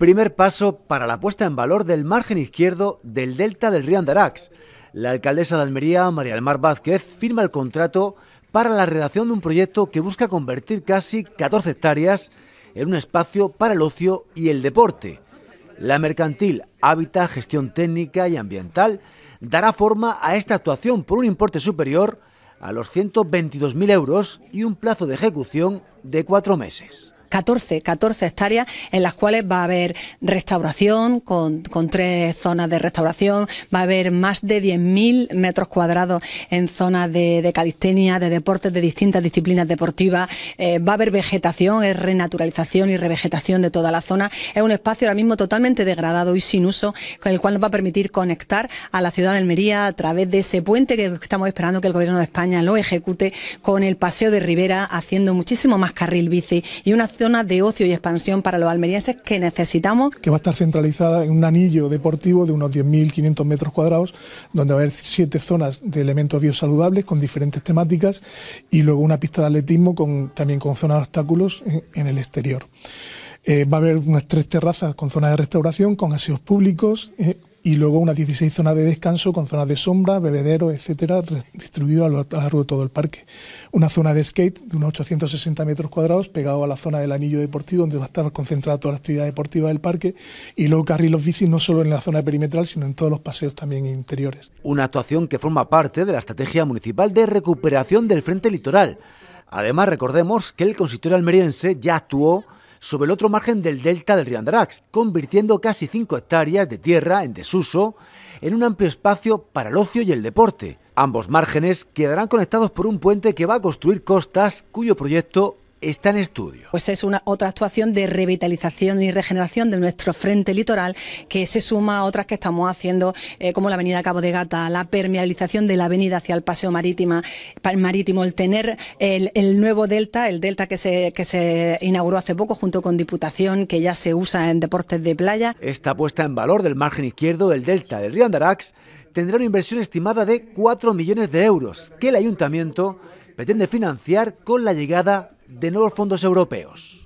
Primer paso para la puesta en valor del margen izquierdo del delta del río Andarax. La alcaldesa de Almería, María Almar Vázquez, firma el contrato para la redacción de un proyecto que busca convertir casi 14 hectáreas en un espacio para el ocio y el deporte. La mercantil Hábitat, Gestión Técnica y Ambiental dará forma a esta actuación por un importe superior a los 122.000 euros y un plazo de ejecución de cuatro meses. 14, 14 hectáreas en las cuales va a haber restauración con, con tres zonas de restauración, va a haber más de 10.000 metros cuadrados en zonas de, calistenia, de deportes, de distintas disciplinas deportivas, eh, va a haber vegetación, es renaturalización y revegetación de toda la zona. Es un espacio ahora mismo totalmente degradado y sin uso, con el cual nos va a permitir conectar a la ciudad de Almería a través de ese puente que estamos esperando que el Gobierno de España lo ejecute con el Paseo de Rivera, haciendo muchísimo más carril bici y una zona de ocio y expansión para los almerienses que necesitamos. Que va a estar centralizada en un anillo deportivo de unos 10.500 metros cuadrados, donde va a haber siete zonas de elementos biosaludables con diferentes temáticas y luego una pista de atletismo con, también con zona de obstáculos en, el exterior. Eh, va a haber unas tres terrazas con zonas de restauración, con aseos públicos, eh, y luego unas 16 zonas de descanso con zonas de sombra, bebedero, etcétera, distribuido a lo largo de todo el parque. Una zona de skate de unos 860 metros cuadrados, pegado a la zona del anillo deportivo, donde va a estar concentrada toda la actividad deportiva del parque, y luego carriles bicis no solo en la zona perimetral, sino en todos los paseos también interiores. Una actuación que forma parte de la estrategia municipal de recuperación del frente litoral. Además, recordemos que el consistorio almeriense ya actuó sobre el otro margen del delta del río Andarax, convirtiendo casi 5 hectáreas de tierra en desuso en un amplio espacio para el ocio y el deporte. Ambos márgenes quedarán conectados por un puente que va a construir costas cuyo proyecto está en estudio. Pues es una otra actuación de revitalización y regeneración de nuestro frente litoral que se suma a otras que estamos haciendo, eh, como la avenida Cabo de Gata, la permeabilización de la avenida hacia el paseo marítimo, el tener el, nuevo delta, el delta que se, se inauguró hace poco junto con Diputación, que ya se usa en deportes de playa. Esta puesta en valor del margen izquierdo del delta del río Andarax tendrá una inversión estimada de 4 millones de euros que el ayuntamiento pretende financiar con la llegada de nuevos fondos europeos.